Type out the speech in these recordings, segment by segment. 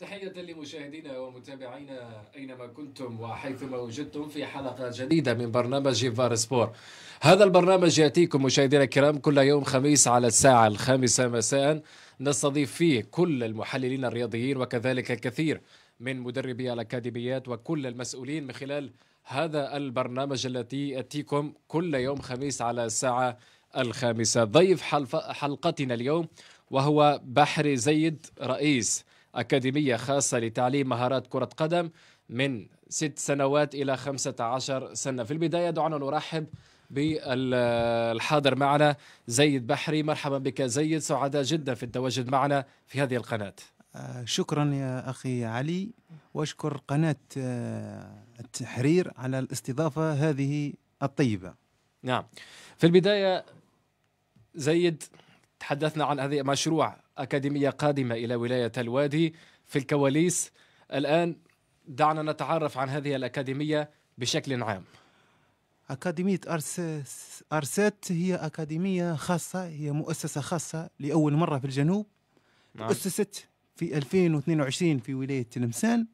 تحية لمشاهدينا ومتابعينا أينما كنتم وحيثما وجدتم في حلقة جديدة من برنامج فار سبور هذا البرنامج يأتيكم مشاهدينا الكرام كل يوم خميس على الساعة الخامسة مساء نستضيف فيه كل المحللين الرياضيين وكذلك الكثير من مدربي الأكاديميات وكل المسؤولين من خلال هذا البرنامج الذي يأتيكم كل يوم خميس على الساعة الخامسة ضيف حلقتنا اليوم وهو بحري زيد رئيس أكاديمية خاصة لتعليم مهارات كرة قدم من ست سنوات إلى 15 سنة في البداية دعونا نرحب بالحاضر معنا زيد بحري مرحبا بك زيد سعداء جدا في التواجد معنا في هذه القناة آه، شكرا يا أخي علي وأشكر قناة آه، التحرير على الاستضافة هذه الطيبة نعم في البداية زيد تحدثنا عن هذه مشروع أكاديمية قادمة إلى ولاية الوادي في الكواليس الآن دعنا نتعرف عن هذه الأكاديمية بشكل عام أكاديمية أرسس أرسات هي أكاديمية خاصة هي مؤسسة خاصة لأول مرة في الجنوب نعم. أسست في 2022 في ولاية تلمسان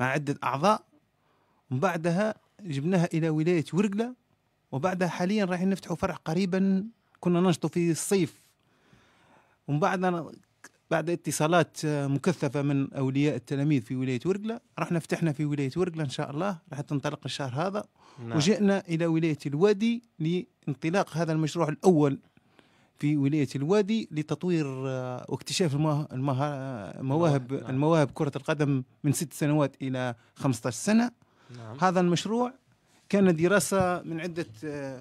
مع عدة أعضاء ومن بعدها جبناها إلى ولاية ورقلة وبعدها حاليا رايحين نفتحوا فرع قريبا كنا ننشطوا في الصيف ومن بعد أنا بعد اتصالات آه، مكثفه من اولياء التلاميذ في ولايه ورقله رحنا فتحنا في ولايه ورقله ان شاء الله راح تنطلق الشهر هذا نعم. وجئنا الى ولايه الوادي لانطلاق هذا المشروع الاول في ولايه الوادي لتطوير آه، واكتشاف المواهب آه، نعم. المواهب كره القدم من ست سنوات الى 15 سنه نعم. هذا المشروع كان دراسه من عده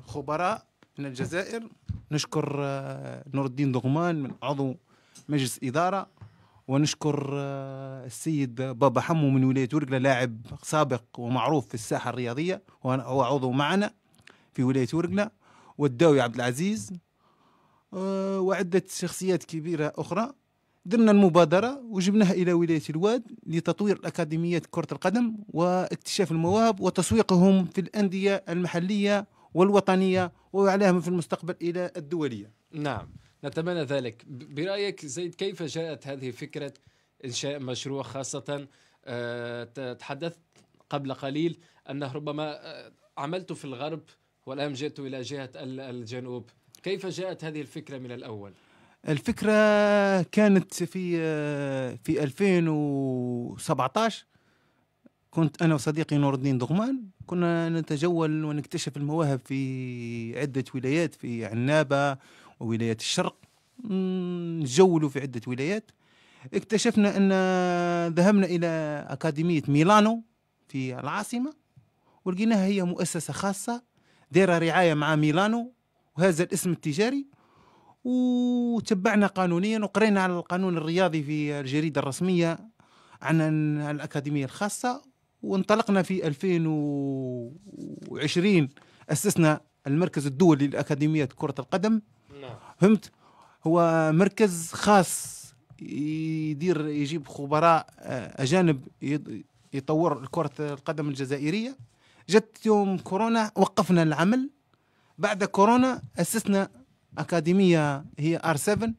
خبراء من الجزائر نشكر آه، نور الدين دغمان من عضو مجلس إدارة ونشكر آه، السيد بابا حمو من ولاية ورقلة لاعب سابق ومعروف في الساحة الرياضية وهو عضو معنا في ولاية ورقلة والداوي عبد العزيز آه، وعدة شخصيات كبيرة أخرى درنا المبادرة وجبناها إلى ولاية الواد لتطوير أكاديمية كرة القدم واكتشاف المواهب وتسويقهم في الأندية المحلية والوطنيه وعليها في المستقبل الى الدوليه. نعم نتمنى ذلك برايك زيد كيف جاءت هذه فكره انشاء مشروع خاصه آه، تحدثت قبل قليل انه ربما آه، عملت في الغرب والان جئت الى جهه الجنوب كيف جاءت هذه الفكره من الاول الفكره كانت في آه، في 2017 كنت أنا وصديقي نور الدين دغمان كنا نتجول ونكتشف المواهب في عدة ولايات في عنابة وولاية الشرق نجولوا في عدة ولايات اكتشفنا أن ذهبنا إلى أكاديمية ميلانو في العاصمة ولقيناها هي مؤسسة خاصة دايرة رعاية مع ميلانو وهذا الاسم التجاري وتبعنا قانونيا وقرينا على القانون الرياضي في الجريدة الرسمية عن الأكاديمية الخاصة وانطلقنا في 2020 أسسنا المركز الدولي لأكاديمية كرة القدم نعم. فهمت هو مركز خاص يدير يجيب خبراء آه، أجانب يطور كرة القدم الجزائرية جت يوم كورونا وقفنا العمل بعد كورونا أسسنا أكاديمية هي ار 7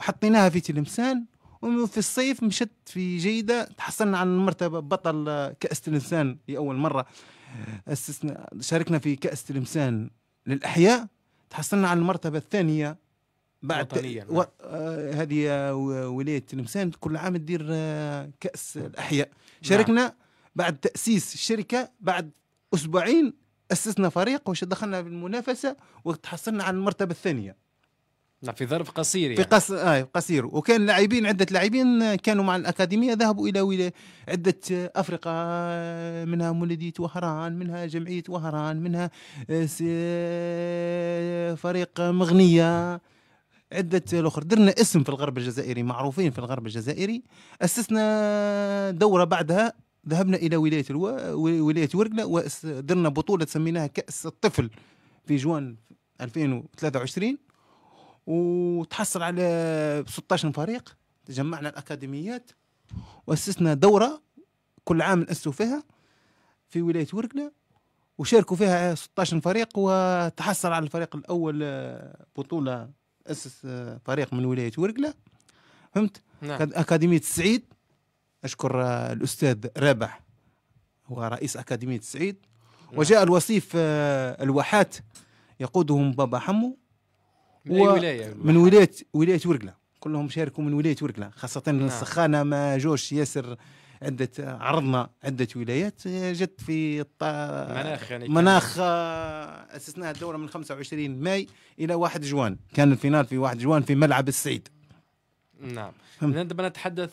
وحطيناها في تلمسان وفي الصيف مشت في جيدة تحصلنا على المرتبة بطل كأس تلمسان لأول مرة أسسنا شاركنا في كأس تلمسان للأحياء تحصلنا على المرتبة الثانية بعد نعم. و... آه هذه ولاية تلمسان كل عام تدير آه، كأس الأحياء نعم. شاركنا بعد تأسيس الشركة بعد أسبوعين أسسنا فريق وش دخلنا في المنافسة وتحصلنا على المرتبة الثانية في ظرف قصير يعني. في قص... آه قصير وكان لاعبين عده لاعبين كانوا مع الاكاديميه ذهبوا الى ولا... عده افرقه منها مولديه وهران منها جمعيه وهران منها آه، فريق مغنيه عدة الأخر درنا اسم في الغرب الجزائري معروفين في الغرب الجزائري أسسنا دورة بعدها ذهبنا إلى ولاية الو... ولاية ورقلة ودرنا بطولة سميناها كأس الطفل في جوان 2023 وتحصل على 16 فريق تجمعنا الاكاديميات واسسنا دوره كل عام نأسسوا فيها في ولايه ورقله وشاركوا فيها 16 فريق وتحصل على الفريق الاول آه، بطوله اسس آه، فريق من ولايه ورقله فهمت نعم. اكاديميه السعيد اشكر آه، الاستاذ رابح هو رئيس اكاديميه السعيد نعم. وجاء الوصيف الواحات يقودهم بابا حمو من و... ولايه من ولايه ولايه ورقله كلهم شاركوا من ولايه ورقله خاصه نعم. السخانه ما جوش ياسر عدة عرضنا عدة ولايات جت في الط... مناخ يعني مناخ آه، أسسناها الدورة من 25 ماي إلى 1 جوان كان الفينال في 1 جوان في ملعب السعيد نعم عندما نتحدث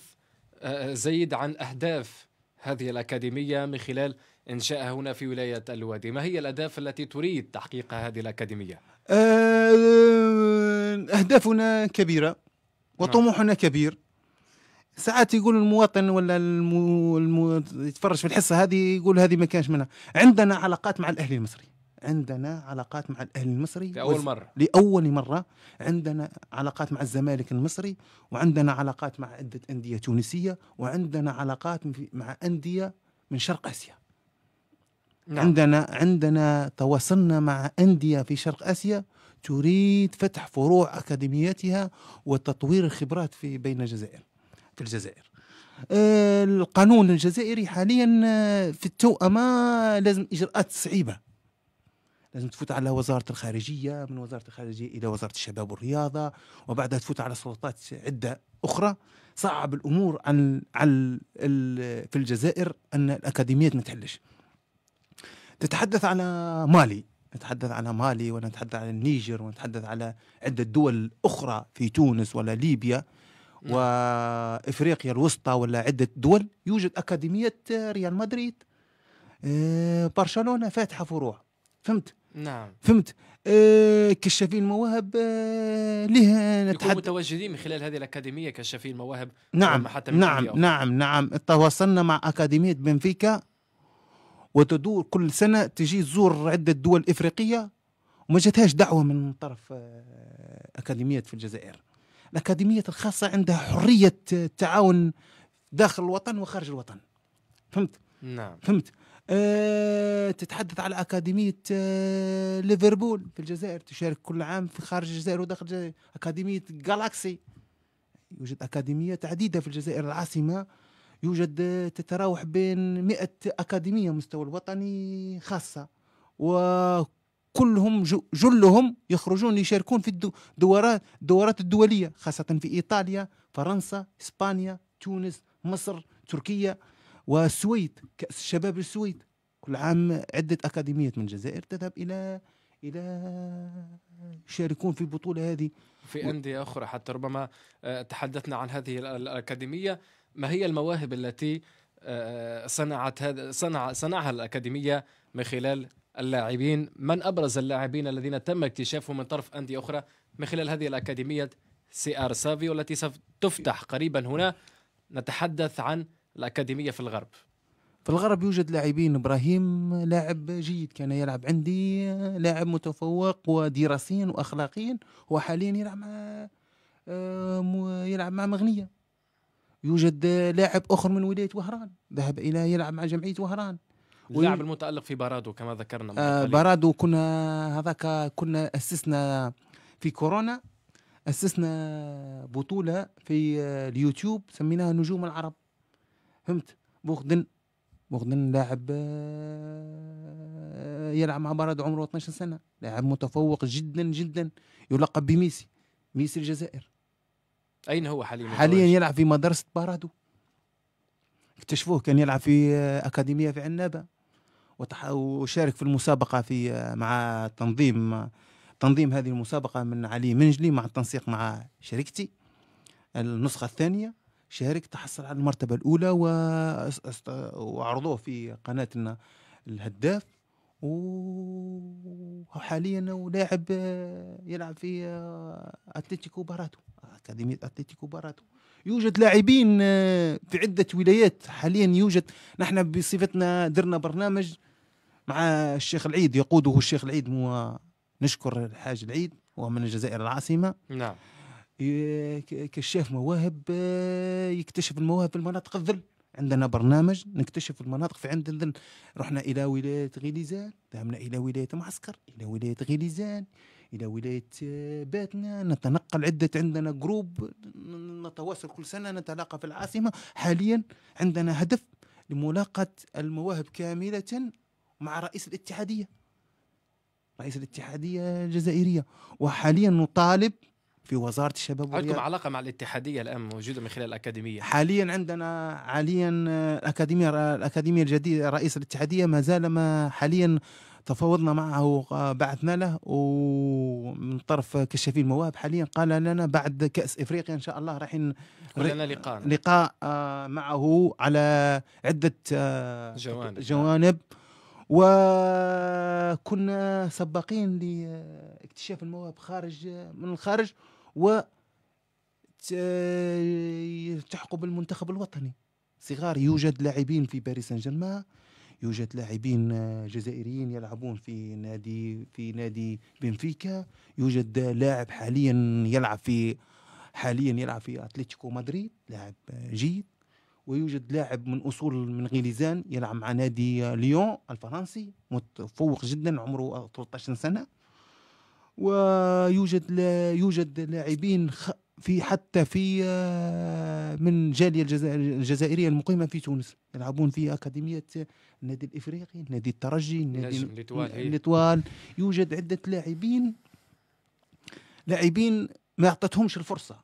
آه، آه، زيد عن أهداف هذه الأكاديمية من خلال إنشائها هنا في ولاية الوادي ما هي الأهداف التي تريد تحقيقها هذه الأكاديمية؟ آه، أهدافنا كبيرة وطموحنا كبير ساعات يقول المواطن ولا المو... المو... يتفرج في الحصه هذه يقول هذه ما كانش منها عندنا علاقات مع الاهلي المصري عندنا علاقات مع الاهلي المصري لاول وز... مره لاول مره عندنا علاقات مع الزمالك المصري وعندنا علاقات مع عده انديه تونسيه وعندنا علاقات مع انديه من شرق اسيا نعم. عندنا عندنا تواصلنا مع أندية في شرق آسيا تريد فتح فروع أكاديميتها وتطوير الخبرات في بين الجزائر في الجزائر آه، القانون الجزائري حاليا آه، في التوأمة لازم إجراءات صعيبة لازم تفوت على وزارة الخارجية من وزارة الخارجية إلى وزارة الشباب والرياضة وبعدها تفوت على سلطات عدة أخرى صعب الأمور عن, عن في الجزائر أن الأكاديميات ما تحلش تتحدث على مالي نتحدث على مالي ونتحدث على النيجر ونتحدث على عدة دول أخرى في تونس ولا ليبيا نعم. وإفريقيا الوسطى ولا عدة دول يوجد أكاديمية ريال مدريد آه، برشلونة فاتحة فروع فهمت؟ نعم فهمت؟ آه، كشافين المواهب آه، لها نتحدث متواجدين من خلال هذه الأكاديمية كشافين المواهب نعم حتى من نعم نعم نعم تواصلنا مع أكاديمية بنفيكا وتدور كل سنه تجي تزور عده دول افريقيه وما جاتهاش دعوه من طرف آه، اكاديميات في الجزائر الاكاديميات الخاصه عندها حريه التعاون داخل الوطن وخارج الوطن فهمت نعم فهمت أه تتحدث على أكاديمية أه ليفربول في الجزائر تشارك كل عام في خارج الجزائر وداخل الجزائر أكاديمية جالاكسي يوجد أكاديميات عديدة في الجزائر العاصمة يوجد تتراوح بين 100 أكاديمية مستوى الوطني خاصة وكلهم جلهم يخرجون يشاركون في الدورات الدورات الدولية خاصة في إيطاليا فرنسا إسبانيا تونس مصر تركيا والسويد كأس الشباب السويد كل عام عدة أكاديميات من الجزائر تذهب إلى الى يشاركون في البطوله هذه في انديه اخرى حتى ربما آه، تحدثنا عن هذه الاكاديميه ما هي المواهب التي آه، صنعت هذا صنع صنعها الاكاديميه من خلال اللاعبين من ابرز اللاعبين الذين تم اكتشافهم من طرف انديه اخرى من خلال هذه الاكاديميه سي ار سافيو التي ستفتح قريبا هنا نتحدث عن الاكاديميه في الغرب في الغرب يوجد لاعبين ابراهيم لاعب جيد كان يلعب عندي لاعب متفوق ودراسيا واخلاقيا وحاليا يلعب مع آه، يلعب مع مغنيه يوجد لاعب اخر من ولايه وهران ذهب الى يلعب مع جمعيه وهران اللاعب المتالق في بارادو كما ذكرنا آه بارادو كنا هذاك كنا اسسنا في كورونا اسسنا بطوله في اليوتيوب سميناها نجوم العرب فهمت بوخدن مغنن لاعب آه، يلعب مع بلد عمره 12 سنه لاعب متفوق جدا جدا يلقب بميسي ميسي الجزائر اين هو حاليا حاليا يلعب في مدرسه بارادو اكتشفوه كان يلعب في آه، اكاديميه في عنابه وشارك في المسابقه في آه، مع تنظيم تنظيم هذه المسابقه من علي منجلي مع التنسيق مع شركتي النسخه الثانيه شارك تحصل على المرتبة الأولى وعرضوه في قناتنا الهداف وحاليا ولاعب يلعب في اتلتيكو باراتو اكاديميه اتلتيكو باراتو يوجد لاعبين في عده ولايات حاليا يوجد نحن بصفتنا درنا برنامج مع الشيخ العيد يقوده الشيخ العيد ونشكر الحاج العيد وهو من الجزائر العاصمه نعم كشاف مواهب آه، يكتشف المواهب في المناطق الظل عندنا برنامج نكتشف المناطق في عند الظل رحنا الى ولايه غليزان ذهبنا الى ولايه معسكر الى ولايه غليزان الى ولايه آه، باتنا نتنقل عده عندنا جروب نتواصل كل سنه نتلاقى في العاصمه حاليا عندنا هدف لملاقاه المواهب كامله مع رئيس الاتحاديه رئيس الاتحاديه الجزائريه وحاليا نطالب في وزاره الشباب عندكم علاقه مع الاتحاديه الان موجوده من خلال الاكاديميه حاليا عندنا حاليا الاكاديميه آه، الاكاديميه الجديده رئيس الاتحاديه ما زال ما حاليا تفاوضنا معه آه، بعثنا له ومن طرف كشافي المواهب حاليا قال لنا بعد كاس افريقيا ان شاء الله راح لنا لقاء لقاء آه، معه على عده جوانب, جوانب. وكنا سباقين لاكتشاف المواهب خارج من الخارج و يلتحقوا بالمنتخب الوطني صغار يوجد لاعبين في باريس سان جيرمان يوجد لاعبين آه، جزائريين يلعبون في نادي في نادي بنفيكا يوجد لاعب حاليا يلعب في حاليا يلعب في اتلتيكو مدريد لاعب جيد ويوجد لاعب من اصول من غليزان يلعب مع نادي ليون الفرنسي متفوق جدا عمره 13 سنه ويوجد لا يوجد لاعبين في حتى في آه، من الجالية الجزائرية المقيمة في تونس يلعبون في أكاديمية النادي الإفريقي النادي الترجي النادي الإطوال إيه. يوجد عدة لاعبين لاعبين ما أعطتهمش الفرصة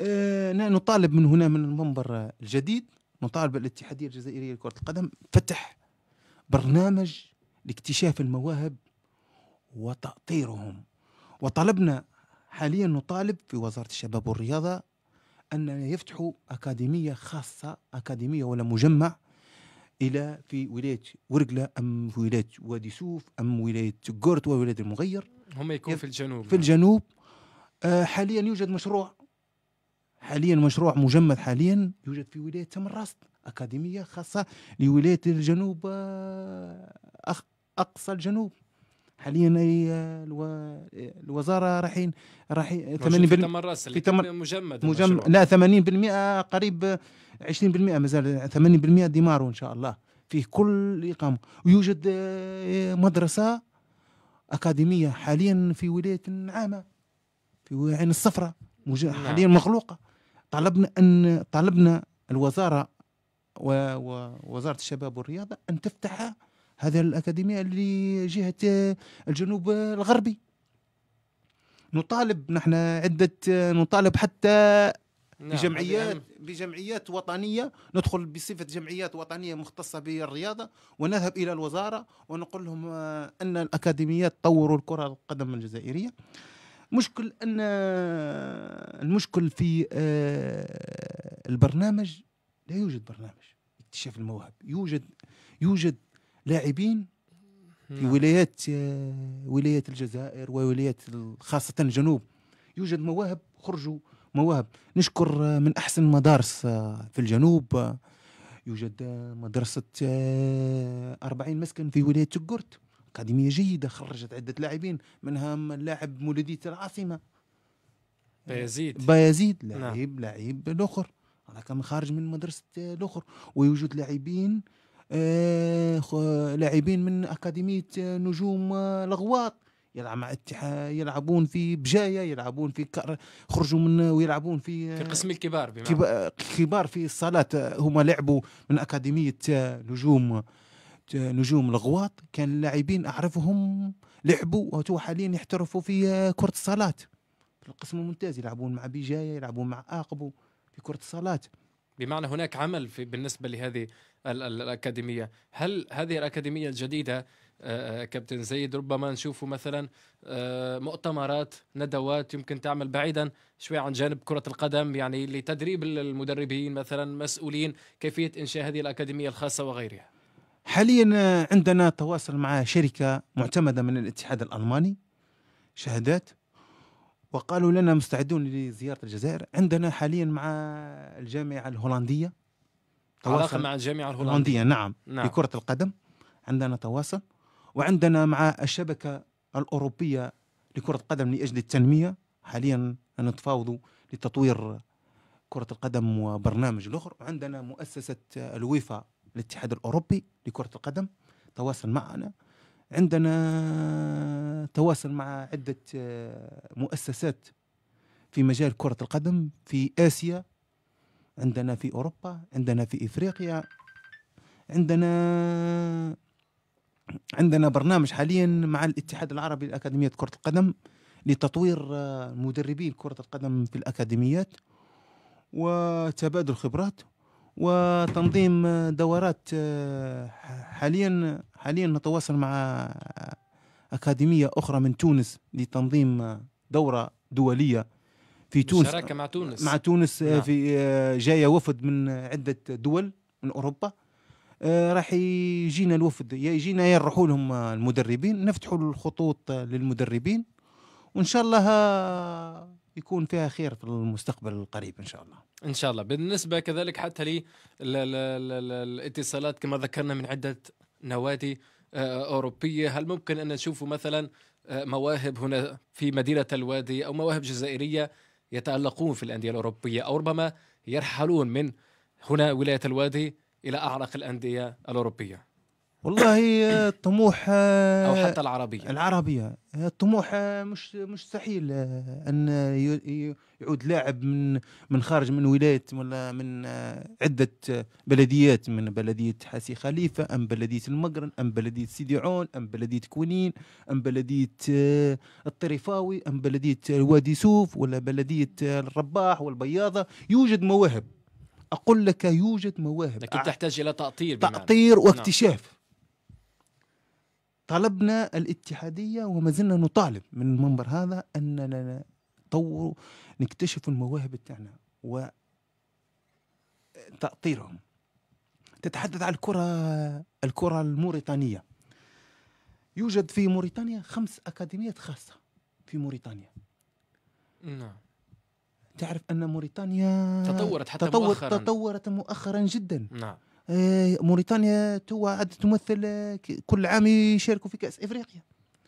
آه، نطالب من هنا من المنبر الجديد نطالب الاتحادية الجزائرية لكرة القدم فتح برنامج لاكتشاف المواهب وتأطيرهم وطلبنا حاليا نطالب في وزارة الشباب والرياضة أن يفتحوا أكاديمية خاصة أكاديمية ولا مجمع إلى في ولاية ورقلة أم في ولاية وادي سوف أم ولاية قرت وولاية المغير هم يكون في الجنوب في الجنوب آه، حاليا يوجد مشروع حاليا مشروع مجمد حاليا يوجد في ولاية تمرست أكاديمية خاصة لولاية الجنوب آه، أقصى الجنوب حاليا الوزاره رايحين رايحين 80% في تمر في تمر مجمد مجمد لا 80% قريب 20% مازال 80% دمار ان شاء الله فيه كل اقامه ويوجد مدرسه اكاديميه حاليا في ولايه النعامه في عين الصفراء نعم. حاليا مخلوقه طلبنا ان طلبنا الوزاره ووزاره الشباب والرياضه ان تفتح هذا الأكاديمية اللي جهة الجنوب الغربي نطالب نحن عدة نطالب حتى نعم بجمعيات بجمعيات وطنيه ندخل بصفه جمعيات وطنيه مختصه بالرياضه ونذهب الى الوزاره ونقول لهم آه، ان الاكاديميات طوروا الكره القدم الجزائريه مشكل ان آه، المشكل في آه، البرنامج لا يوجد برنامج اكتشاف المواهب يوجد يوجد لاعبين في نعم. ولايات آه، ولايات الجزائر وولايات خاصه الجنوب يوجد مواهب خرجوا مواهب نشكر آه، من احسن مدارس آه، في الجنوب يوجد مدرسه 40 مسكن في ولايه تقرت اكاديميه جيده خرجت عده لاعبين منها اللاعب مولوديه العاصمه بايزيد بايزيد لاعب نعم. لاعب الاخر هذاك خارج من مدرسه الاخر ويوجد لاعبين آه، لاعبين من اكاديميه آه، نجوم آه، الغواط يلعب مع يلعبون في بجايه يلعبون في كار خرجوا من ويلعبون في في قسم الكبار بمعنى. كبار في الصالات هما لعبوا من اكاديميه نجوم نجوم الغواط كان لاعبين اعرفهم لعبوا وتو حاليا يحترفوا في كره الصالات في القسم الممتاز يلعبون مع بجايه يلعبون مع اقبو في كره الصالات بمعنى هناك عمل في بالنسبه لهذه الاكاديميه هل هذه الاكاديميه الجديده آه، آه، كابتن زيد ربما نشوفه مثلا آه، مؤتمرات ندوات يمكن تعمل بعيدا شوي عن جانب كرة القدم يعني لتدريب المدربين مثلا مسؤولين كيفية إنشاء هذه الأكاديمية الخاصة وغيرها حاليا عندنا تواصل مع شركة معتمدة من الاتحاد الألماني شهادات وقالوا لنا مستعدون لزيارة الجزائر عندنا حاليا مع الجامعة الهولندية علاقه مع الجامعه الهولنديه نعم, نعم لكره القدم عندنا تواصل وعندنا مع الشبكه الاوروبيه لكره القدم لاجل التنميه حاليا نتفاوض لتطوير كره القدم وبرنامج الاخر وعندنا مؤسسه الويفا الاتحاد الاوروبي لكره القدم تواصل معنا عندنا تواصل مع عده مؤسسات في مجال كره القدم في اسيا عندنا في أوروبا عندنا في إفريقيا عندنا عندنا برنامج حاليا مع الاتحاد العربي لأكاديمية كرة القدم لتطوير آه، مدربي كرة القدم في الأكاديميات وتبادل خبرات وتنظيم آه، دورات آه، حاليا حاليا نتواصل مع أكاديمية أخرى من تونس لتنظيم دورة دولية في تونس شراكه مع تونس مع تونس آه، نعم. في آه، جايه وفد من عده دول من اوروبا آه، راح يجينا الوفد يجينا يروحوا لهم المدربين نفتحوا الخطوط للمدربين وان شاء الله يكون فيها خير في المستقبل القريب ان شاء الله ان شاء الله بالنسبه كذلك حتى لي الاتصالات كما ذكرنا من عده نوادي اوروبيه هل ممكن ان نشوف مثلا مواهب هنا في مدينه الوادي او مواهب جزائريه يتألقون في الأندية الأوروبية أو ربما يرحلون من هنا ولاية الوادي إلى أعرق الأندية الأوروبية والله الطموح آه، آه، او حتى العربيه العربيه الطموح آه، مش مستحيل ان يعود لاعب من من خارج من ولايه ولا من عده بلديات من بلديه حاسي خليفه ام بلديه المقرن ام بلديه سيدي عون ام بلديه كونين ام بلديه الطريفاوي ام بلديه وادي سوف ولا بلديه الرباح والبياضه يوجد مواهب اقول لك يوجد مواهب لكن تحتاج الى تاطير تاطير نعم. واكتشاف نعم. طلبنا الاتحادية وما زلنا نطالب من المنبر هذا أننا نطور نكتشف المواهب تاعنا تأطيرهم تتحدث عن الكرة الكرة الموريتانية يوجد في موريتانيا خمس أكاديميات خاصة في موريتانيا نعم تعرف أن موريتانيا تطورت حتى تطورت مؤخرا تطورت مؤخرا جدا نعم آه، موريتانيا توا عاد تمثل آه، كل عام يشاركوا في كاس افريقيا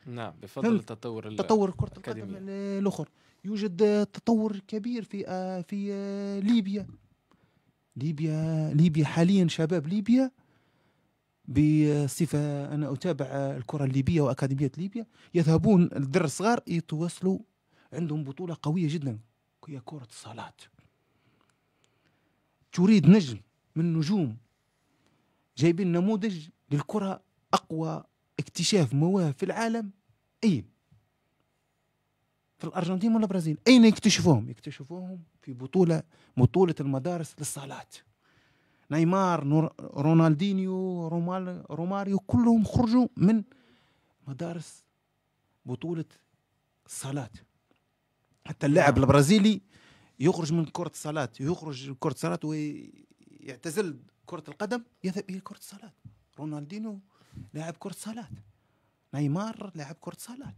نعم بفضل التطور تطور كره القدم الاخر يوجد آه، تطور كبير في في ليبيا ليبيا ليبيا حاليا شباب ليبيا بصفة أنا أتابع الكرة الليبية وأكاديمية ليبيا يذهبون الدر الصغار يتواصلوا عندهم بطولة قوية جدا هي كرة الصالات تريد نجم من نجوم جايبين نموذج للكرة أقوى اكتشاف مواهب في العالم أين؟ في الأرجنتين ولا البرازيل أين يكتشفوهم؟ يكتشفوهم في بطولة بطولة المدارس للصالات نيمار نور رونالدينيو رومال روماريو كلهم خرجوا من مدارس بطولة الصالات حتى اللاعب البرازيلي يخرج من كرة الصالات يخرج من كرة الصالات ويعتزل كرة القدم يذهب إلى كرة الصالات رونالدينو لاعب كرة صالات نيمار لاعب كرة صالات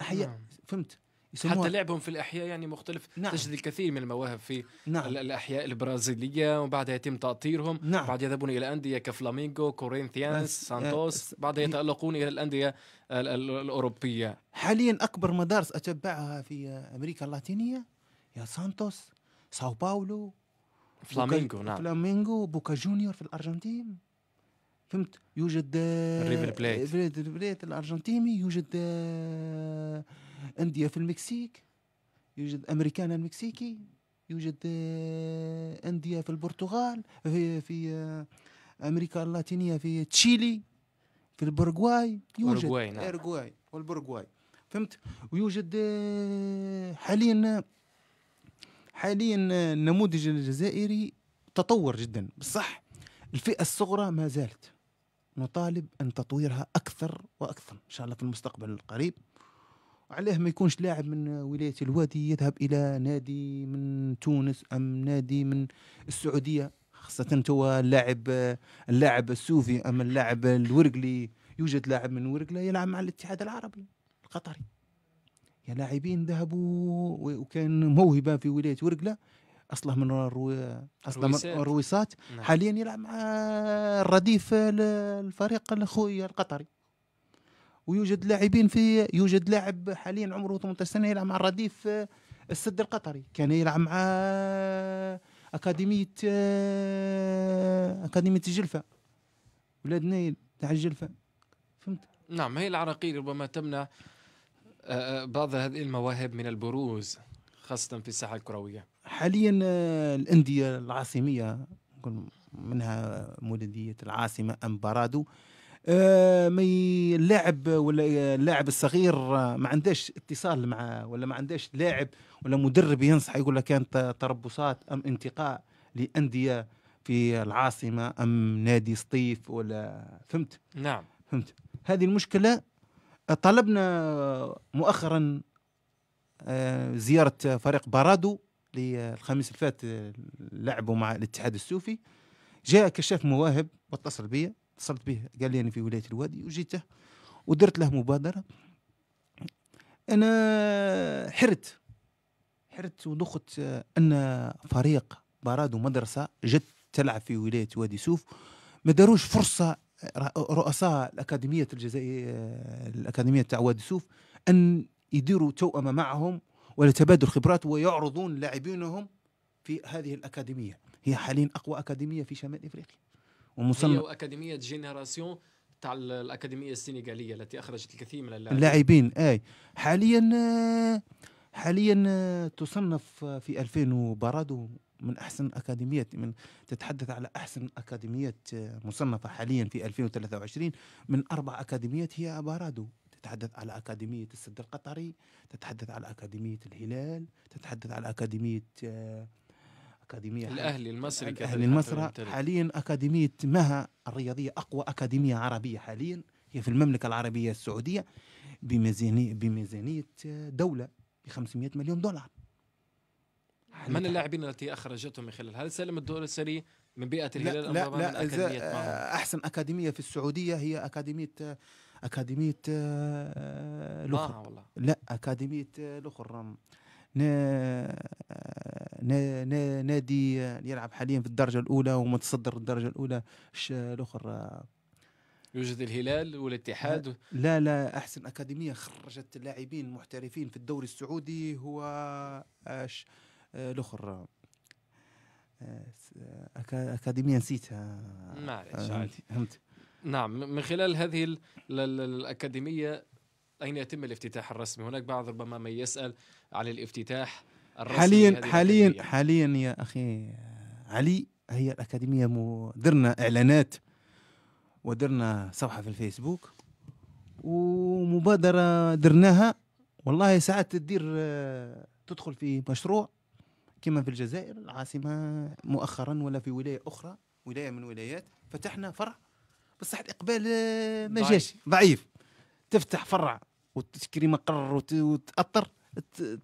أحياء نعم. فهمت حتى لعبهم في الاحياء يعني مختلف نعم. تجد الكثير من المواهب في نعم. الاحياء البرازيليه وبعدها يتم تاطيرهم نعم. بعد يذهبون الى انديه كفلامينغو كورينثيانس آه، سانتوس بعدها يتالقون الى الانديه الاوروبيه حاليا اكبر مدارس اتبعها في امريكا اللاتينيه يا سانتوس ساو باولو فلامينغو نعم فلامينغو بوكا جونيور في الارجنتين فهمت يوجد آه، ريفر بليت ريفر بليت الارجنتيني يوجد آه، انديه في المكسيك يوجد امريكان المكسيكي يوجد آه، انديه في البرتغال في في امريكا اللاتينيه في تشيلي في البرغواي يوجد البرغواي نعم. والبرغواي فهمت ويوجد حاليا حاليا النموذج الجزائري تطور جدا بصح الفئة الصغرى ما زالت نطالب أن تطويرها أكثر وأكثر إن شاء الله في المستقبل القريب عليه ما يكونش لاعب من ولاية الوادي يذهب إلى نادي من تونس أم نادي من السعودية خاصة توا اللاعب اللاعب السوفي أم اللاعب الورقلي يوجد لاعب من ورقلة يلعب مع الاتحاد العربي القطري يا لاعبين ذهبوا وكان موهبه في ولايه ورقله اصله من اصله من الرويسات نعم. حاليا يلعب مع الرديف الفريق الخوي القطري ويوجد لاعبين في يوجد لاعب حاليا عمره 18 سنه يلعب مع الرديف آه، السد القطري كان يلعب مع آه، اكاديميه آه، اكاديميه الجلفه ولاد نايل تاع الجلفه فهمت نعم هي العراقيل ربما تمنع آه، آه، بعض هذه المواهب من البروز خاصة في الساحة الكروية حاليا آه، الأندية العاصمية منها مولدية العاصمة أم بارادو ما اللاعب ولا اللاعب الصغير ما عندهش اتصال مع ولا ما عندهش لاعب ولا مدرب ينصح يقول لك كانت تربصات ام انتقاء لانديه في العاصمه ام نادي سطيف ولا فهمت؟ نعم فهمت هذه المشكله طلبنا مؤخرا آه، زيارة فريق بارادو للخميس اللي فات آه، لعبوا مع الاتحاد السوفي جاء كشاف مواهب واتصل بي اتصلت به قال لي انا في ولايه الوادي وجيته ودرت له مبادره انا حرت حرت ودخت آه، ان فريق بارادو مدرسه جت تلعب في ولايه وادي سوف ما داروش فرصه رؤساء الاكاديميه الجزائية الاكاديميه تاع وادي سوف ان يديروا توأمه معهم ولتبادل خبرات ويعرضون لاعبينهم في هذه الاكاديميه هي حاليا اقوى اكاديميه في شمال افريقيا ومصنع هي أكاديمية جينيراسيون تاع الاكاديميه السنغاليه التي اخرجت الكثير من اللاعبين اللاعبين اي حاليا آه، حاليا آه، تصنف في 2000 وبرادو من احسن اكاديميات من تتحدث على احسن اكاديميات آه، مصنفه حاليا في 2023 من اربع اكاديميات هي بارادو تتحدث على اكاديميه السد القطري تتحدث على اكاديميه الهلال تتحدث على اكاديميه آه، اكاديميه الاهلي المصري الاهلي المصري حاليا اكاديميه مها الرياضيه اقوى اكاديميه عربيه حاليا هي في المملكه العربيه السعوديه بميزانيه بميزانيه دوله ب 500 مليون دولار من اللاعبين التي اخرجتهم من خلال هل سلم الدور السري من بيئه الهلال لا لا, لا أكاديمية آه، احسن اكاديميه في السعوديه هي اكاديميه اكاديميه الاخر آه، آه، والله. لا اكاديميه الاخر نادي يلعب حاليا في الدرجه الاولى ومتصدر الدرجه الاولى الاخر يوجد الهلال والاتحاد لا لا احسن اكاديميه خرجت لاعبين محترفين في الدوري السعودي هو اش آه، الاخر آه، اكاديميه نسيتها معليش آه، عادي فهمت نعم من خلال هذه الاكاديميه اين يتم الافتتاح الرسمي هناك بعض ربما من يسال عن الافتتاح الرسمي حاليا حاليا حاليا يا اخي علي هي الاكاديميه درنا اعلانات ودرنا صفحه في الفيسبوك ومبادره درناها والله ساعات تدير آه، تدخل في مشروع كما في الجزائر العاصمه مؤخرا ولا في ولايه اخرى ولايه من الولايات فتحنا فرع بصح الاقبال آه، ما جاش ضعيف تفتح فرع وتشكري مقر وتاطر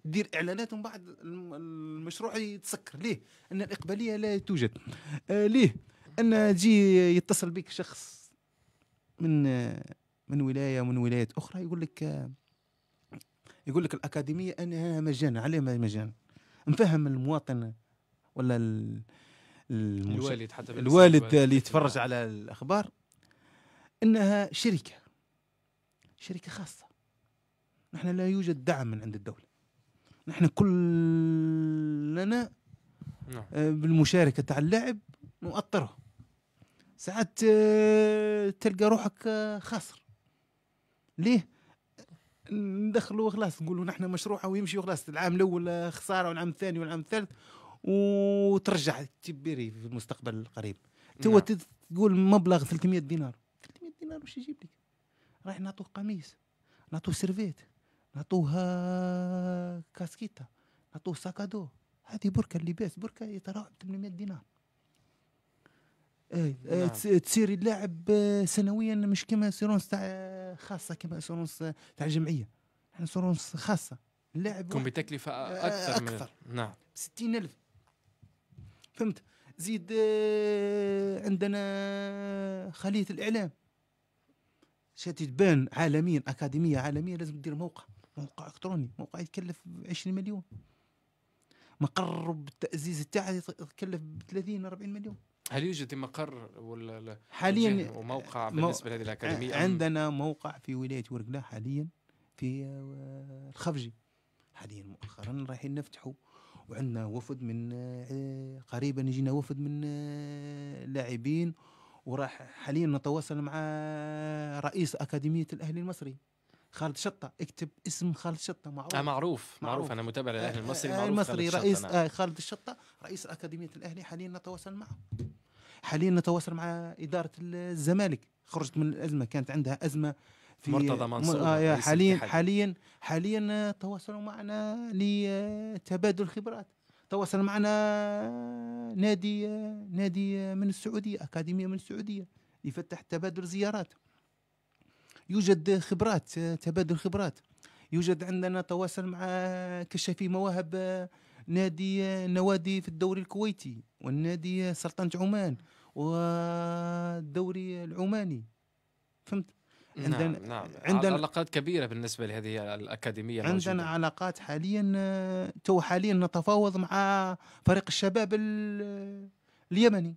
تدير اعلانات ومن بعد المشروع يتسكر ليه ان الاقباليه لا توجد آه ليه ان تجي يتصل بك شخص من من ولايه ومن ولايات اخرى يقول لك يقول لك الاكاديميه انها مجانا عليها مجانا نفهم المواطن ولا الوالد حتى الوالد اللي يتفرج على الاخبار انها شركه شركه خاصه نحن لا يوجد دعم من عند الدوله نحن كلنا نعم. بالمشاركه تاع اللاعب نؤطره ساعات آه، تلقى روحك آه، خاسر ليه ندخلوا خلاص نقولوا نحن مشروع ويمشي وخلاص العام الاول آه، خساره والعام الثاني والعام الثالث وترجع تبيري في المستقبل القريب تو نعم. تقول مبلغ 300 دينار 300 دينار واش يجيب لك رايح نعطوه قميص نعطوه سيرفيت نعطوه كاسكيتا نعطوه ساكادو هذه بركه اللباس بركه يتراوح ب 800 دينار اي إيه، نعم. تصير اللاعب آه، سنويا مش كما سيرونس تاع آه، خاصه كما سيرونس آه، تاع جمعيه احنا سيرونس خاصه اللاعب تكون بتكلفه اكثر, أكثر. من نعم 60000 فهمت زيد عندنا خليه الاعلام شاتي تبان عالميا اكاديميه عالميه لازم تدير موقع موقع الكتروني موقع يتكلف 20 مليون مقر بالتأزيز تاعه يتكلف ب 30 40 مليون هل يوجد مقر ولا حاليا وموقع بالنسبه مو... لهذه الاكاديميه عندنا موقع في ولايه ورقله حاليا في آه، الخفجي حاليا مؤخرا رايحين نفتحه وعندنا وفد من آه، قريبا يجينا وفد من آه، لاعبين وراح حاليا نتواصل مع رئيس اكاديميه الاهلي المصري خالد شطه اكتب اسم خالد شطه معروف آه معروف معروف انا متابع للاهلي آه، المصري آه، معروف المصري خالد رئيس نعم. آه خالد الشطه رئيس اكاديميه الاهلي حاليا نتواصل معه حاليا نتواصل مع اداره الزمالك خرجت من الازمه كانت عندها ازمه في مرتضى منصور آه حاليا حاليا حاليا تواصلوا معنا لتبادل خبرات تواصل معنا نادي آه، نادي من السعوديه اكاديميه من السعوديه يفتح تبادل زيارات يوجد خبرات تبادل خبرات يوجد عندنا تواصل مع كشافي مواهب نادي نوادي في الدوري الكويتي والنادي سلطنة عمان والدوري العماني فهمت نعم، عندنا نعم, نعم. عندنا علاقات كبيره بالنسبه لهذه الاكاديميه الموجودة. عندنا علاقات حاليا تو حاليا نتفاوض مع فريق الشباب اليمني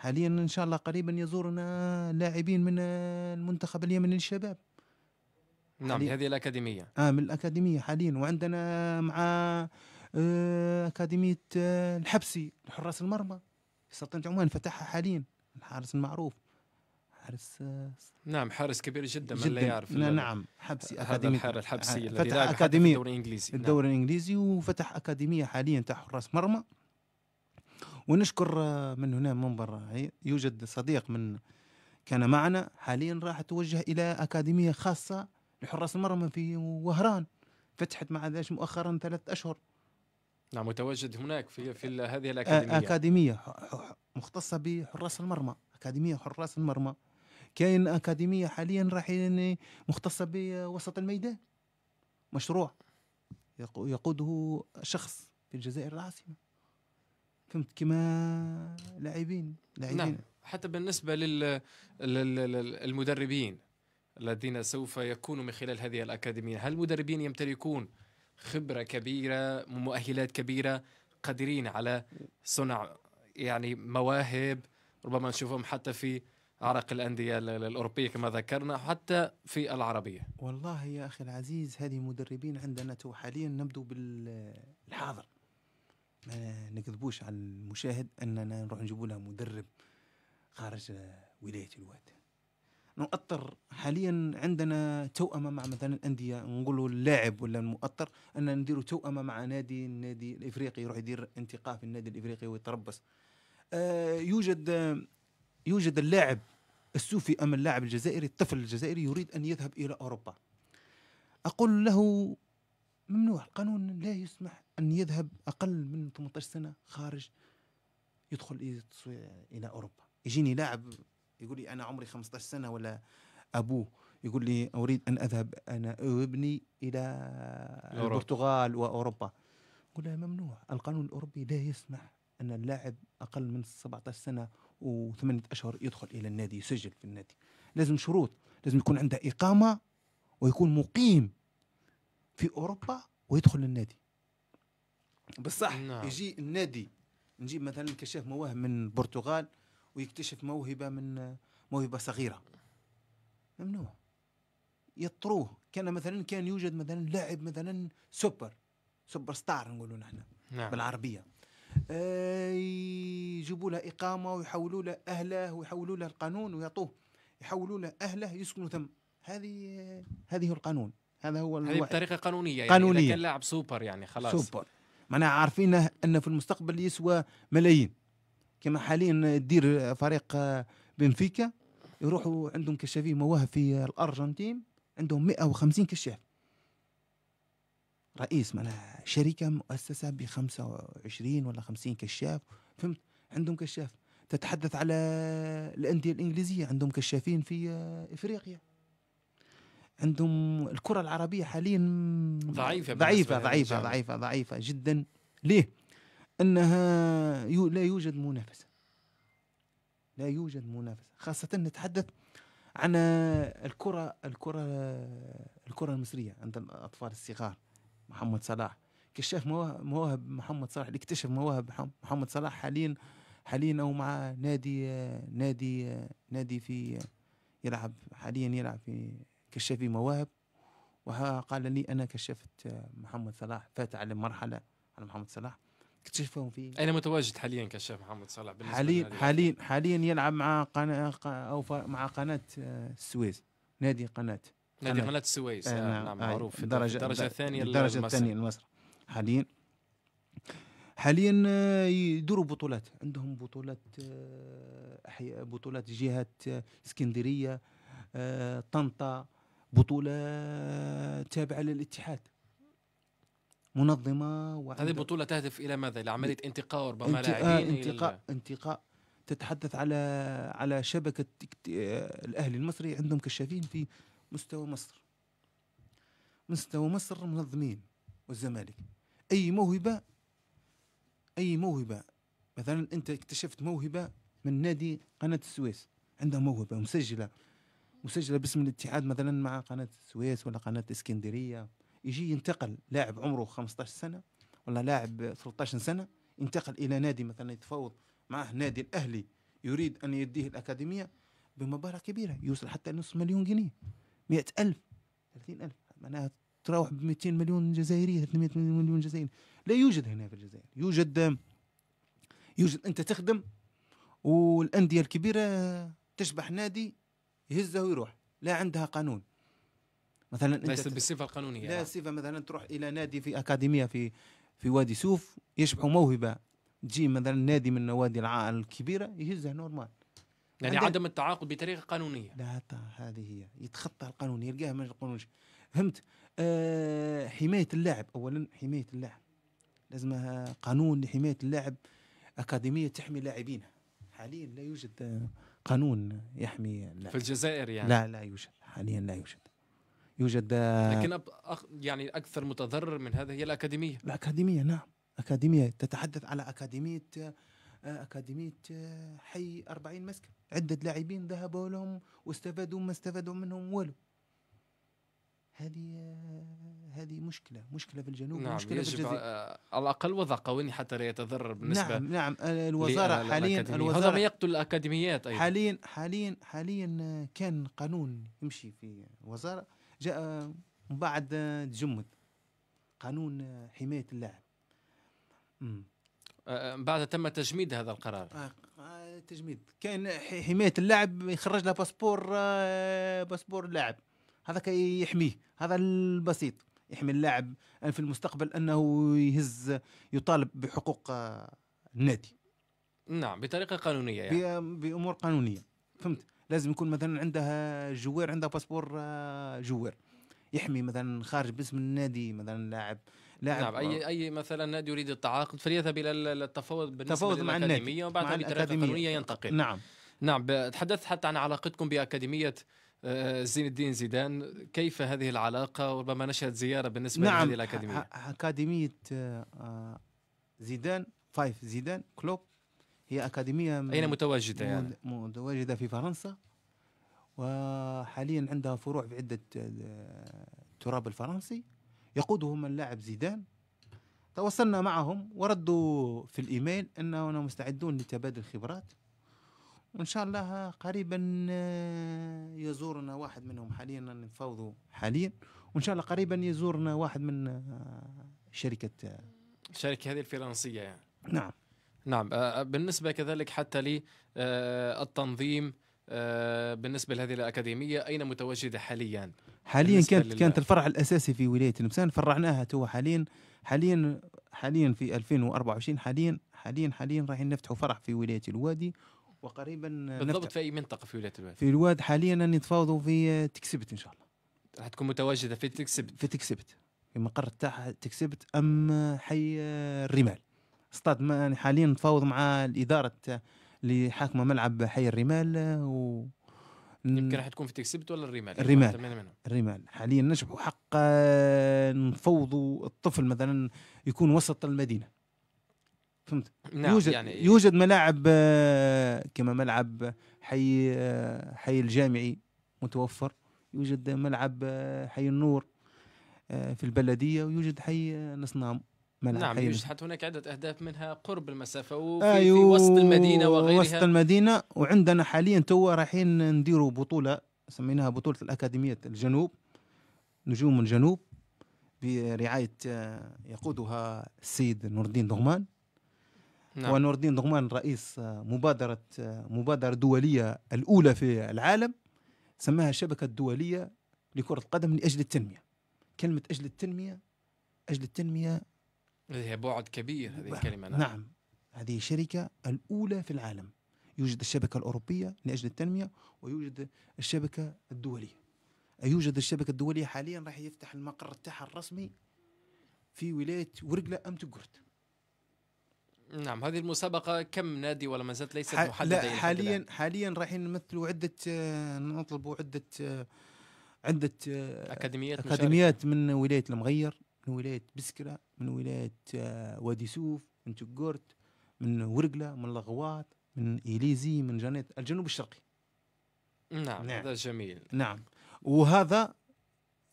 حاليا ان شاء الله قريبا يزورنا لاعبين من المنتخب اليمني للشباب نعم هذه الاكاديميه اه من الاكاديميه حاليا وعندنا مع آه، اكاديميه آه، الحبسي لحراس المرمى سلطنه عمان فتحها حاليا الحارس المعروف حارس آه، نعم حارس كبير جدا, جداً. من لا يعرف نعم حبسي اكاديمي هذا الحارس الحبسي الذي فتح اكاديميه الدوري الانجليزي نعم. الدوري الانجليزي وفتح اكاديميه حاليا تاع حراس مرمى ونشكر آه، من هنا منبر آه، يوجد صديق من كان معنا حاليا راح توجه الى اكاديميه خاصه لحراس المرمى في وهران فتحت مع ذلك مؤخرا ثلاث اشهر نعم متواجد هناك في في هذه آه، الاكاديميه اكاديميه مختصه بحراس المرمى اكاديميه حراس المرمى كاين اكاديميه حاليا راح يعني مختصه بوسط الميدان مشروع يقوده شخص في الجزائر العاصمه فهمت كما لاعبين لاعبين نعم حتى بالنسبه لل... للمدربين الذين سوف يكونوا من خلال هذه الاكاديميه هل المدربين يمتلكون خبره كبيره مؤهلات كبيره قادرين على صنع يعني مواهب ربما نشوفهم حتى في عرق الانديه الاوروبيه كما ذكرنا حتى في العربيه والله يا اخي العزيز هذه مدربين عندنا حاليا نبدو بالحاضر ما نكذبوش على المشاهد اننا نروح نجيبوا لها مدرب خارج ولايه الواد نؤطر حاليا عندنا توأمة مع مثلا الأندية نقولوا اللاعب ولا المؤطر أن نديروا توأمة مع نادي النادي الإفريقي يروح يدير انتقاء في النادي الإفريقي ويتربص آه يوجد يوجد اللاعب السوفي أم اللاعب الجزائري الطفل الجزائري يريد أن يذهب إلى أوروبا أقول له ممنوع القانون لا يسمح أن يذهب أقل من 18 سنة خارج يدخل إلى أوروبا يجيني لاعب يقول لي أنا عمري 15 سنة ولا أبوه يقول لي أريد أن أذهب أنا وابني إلى أوروبا. البرتغال وأوروبا يقول له ممنوع القانون الأوروبي لا يسمح أن اللاعب أقل من 17 سنة وثمانية أشهر يدخل إلى النادي يسجل في النادي لازم شروط لازم يكون عنده إقامة ويكون مقيم في اوروبا ويدخل النادي بصح نعم. يجي النادي نجيب مثلا كشاف مواهب من البرتغال ويكتشف موهبه من موهبه صغيره ممنوع يطروه كان مثلا كان يوجد مثلا لاعب مثلا سوبر سوبر ستار نقولوا نحن نعم. بالعربيه آه يجيبوا له اقامه ويحولوا له اهله ويحولوا له القانون ويعطوه يحولوا له اهله يسكنوا ثم هذه هذه القانون هذا هو هذه بطريقه قانونيه يعني قانونيه إذا كان لاعب سوبر يعني خلاص سوبر معناها عارفين ان في المستقبل يسوى ملايين كما حاليا يدير فريق بنفيكا يروحوا عندهم كشافين مواهب في الارجنتين عندهم 150 كشاف رئيس معناها شركه مؤسسه ب 25 ولا 50 كشاف فهمت عندهم كشاف تتحدث على الانديه الانجليزيه عندهم كشافين في افريقيا عندهم الكره العربيه حاليا ضعيفه ضعيفه ضعيفه ضعيفه ضعيفه جدا ليه؟ انها لا يوجد منافسه لا يوجد منافسه خاصه نتحدث عن الكره الكره الكره المصريه عند الاطفال الصغار محمد صلاح كشاف مواهب محمد صلاح اللي اكتشف مواهب محمد صلاح حاليا حاليا أو مع نادي نادي نادي في يلعب حاليا يلعب في كشافي مواهب وقال لي انا كشفت محمد صلاح فات على مرحله على محمد صلاح اكتشفهم في اين متواجد حاليا كشاف محمد صلاح بالنسبه حاليا حاليا حاليا يلعب مع قناه او مع قناه آه، السويس نادي قناه نادي قناه السويس آه نعم, آه، معروف في الدرجه الدرجه الثانيه الدرجه الثانيه لمصر حاليا حاليا آه، يدوروا بطولات عندهم بطولات بطولات جهات اسكندريه طنطا بطولة تابعة للاتحاد منظمة وعند... هذه بطولة تهدف إلى ماذا؟ إلى عملية انتقاء ربما انت... لاعبين انتقاء انتقاء تتحدث على على شبكة الأهلي المصري عندهم كشافين في مستوى مصر مستوى مصر منظمين والزمالك أي موهبة أي موهبة مثلا أنت اكتشفت موهبة من نادي قناة السويس عندها موهبة مسجلة مسجله باسم الاتحاد مثلا مع قناه السويس ولا قناه الاسكندريه يجي ينتقل لاعب عمره 15 سنه ولا لاعب 13 سنه ينتقل الى نادي مثلا يتفاوض معه نادي الاهلي يريد ان يديه الاكاديميه بمبالغ كبيره يوصل حتى نصف مليون جنيه 100000 30000 معناها تراوح ب 200 مليون جزائري 300 مليون جزائري لا يوجد هنا في الجزائر يوجد يوجد انت تخدم والانديه الكبيره تشبح نادي يهزه ويروح لا عندها قانون مثلا انت ليست بالصفه القانونيه لا آه. صفه مثلا تروح الى نادي في اكاديميه في في وادي سوف يشبحوا موهبه تجي مثلا نادي من النوادي الكبيره يهزها نورمال يعني عدم التعاقد بطريقه قانونيه لا هذه هي يتخطى القانون يلقاها من القانون فهمت أه حمايه اللاعب اولا حمايه اللاعب لازم قانون لحمايه اللاعب اكاديميه تحمي لاعبينها حاليا لا يوجد آه، قانون يحمي لا. في الجزائر يعني لا لا يوجد حاليا لا يوجد يوجد آه، لكن أخ... يعني اكثر متضرر من هذا هي الاكاديميه الاكاديميه نعم اكاديميه تتحدث على اكاديميه آه، اكاديميه آه، حي 40 مسكن عده لاعبين ذهبوا لهم واستفادوا ما استفادوا منهم والو هذه هذه مشكله مشكله في الجنوب نعم مشكله يجب في الجزائر آه، على الاقل وضع قوانين حتى لا يتضرر بالنسبه نعم نعم آه، الوزاره حاليا الوزاره هذا ما يقتل الاكاديميات ايضا حاليا حاليا حاليا كان قانون يمشي في الوزاره جاء من بعد تجمد قانون حمايه اللاعب آه، بعد تم تجميد هذا القرار تجميد كان حمايه اللاعب يخرج له باسبور باسبور لاعب هذاك يحميه هذا البسيط يحمي اللاعب في المستقبل انه يهز يطالب بحقوق آه، النادي نعم بطريقه قانونيه يعني بامور قانونيه فهمت لازم يكون مثلا عندها جوار عندها باسبور آه، جوار يحمي مثلا خارج باسم النادي مثلا لاعب لاعب نعم اي اي مثلا نادي يريد التعاقد فليذهب الى التفاوض بالنسبه التفاوض مع النادي وبعدها بطريقه قانونيه ينتقل نعم نعم تحدثت حتى عن علاقتكم باكاديميه آه، زين الدين زيدان كيف هذه العلاقة وربما نشهد زيارة بالنسبة نعم لهذه الأكاديمية أكاديمية آه، زيدان فايف زيدان كلوب هي أكاديمية أين متواجدة يعني؟ متواجدة في فرنسا وحاليا عندها فروع في عدة التراب آه، الفرنسي يقودهم اللاعب زيدان تواصلنا معهم وردوا في الإيميل أننا مستعدون لتبادل خبرات وان شاء الله قريبا آه، يزورنا واحد منهم حاليا نفاوضوا حاليا وان شاء الله قريبا يزورنا واحد من آه، شركه الشركه آه، هذه الفرنسيه يعني نعم نعم بالنسبه كذلك حتى للتنظيم بالنسبه لهذه الاكاديميه اين متواجده حاليا؟ حاليا كانت لل... كانت الفرع الاساسي في ولايه نمسان فرعناها تو حاليا حاليا حاليا في 2024 حاليا حاليا حاليا رايحين نفتحوا فرع في ولايه الوادي وقريبا بالضبط في اي منطقه في ولايه الواد في الواد حاليا نتفاوضوا في تكسبت ان شاء الله راح تكون متواجده في تكسبت في تكسبت في مقر تاعها تكسبت ام حي الرمال استاد يعني حاليا نتفاوض مع الاداره اللي حاكمه ملعب حي الرمال و يمكن راح تكون في تكسبت ولا الرمال الرمال الرمال حاليا نجحوا حق نفوضوا الطفل مثلا يكون وسط المدينه فهمت نعم يوجد يعني يوجد ملاعب آه، كما ملعب حي آه، حي الجامعي متوفر يوجد ملعب آه، حي النور في البلديه ويوجد حي نصنام ملعب نعم يوجد حتى هناك عدة أهداف منها قرب المسافة وفي أيوه في وسط المدينة وغيرها وسط المدينة وعندنا حاليا توا رايحين نديروا بطولة سميناها بطولة الأكاديمية الجنوب نجوم الجنوب برعاية يقودها السيد نور الدين ضغمان نعم. ونور الدين ضغمان رئيس آه، مبادرة آه، مبادرة دولية الأولى في العالم سماها الشبكة الدولية لكرة القدم لأجل التنمية كلمة أجل التنمية أجل التنمية لديها بعد كبير هذه الكلمة نعم, نعم. هذه الشركة الأولى في العالم يوجد الشبكة الأوروبية لأجل التنمية ويوجد الشبكة الدولية يوجد الشبكة الدولية حاليا راح يفتح المقر تاعها الرسمي في ولاية ورقلة أم تقرد نعم هذه المسابقة كم نادي ولا ما زالت ليست محددة حاليا حاليا رايحين نمثلوا عدة آه، نطلبوا عدة آه، عدة أكاديميات آه، أكاديميات مشاركة. من ولاية المغير من ولاية بسكرة من ولاية وادي سوف من تقورت من ورقلة من لغوات من إليزي من جنيت الجنوب الشرقي نعم, نعم هذا جميل نعم وهذا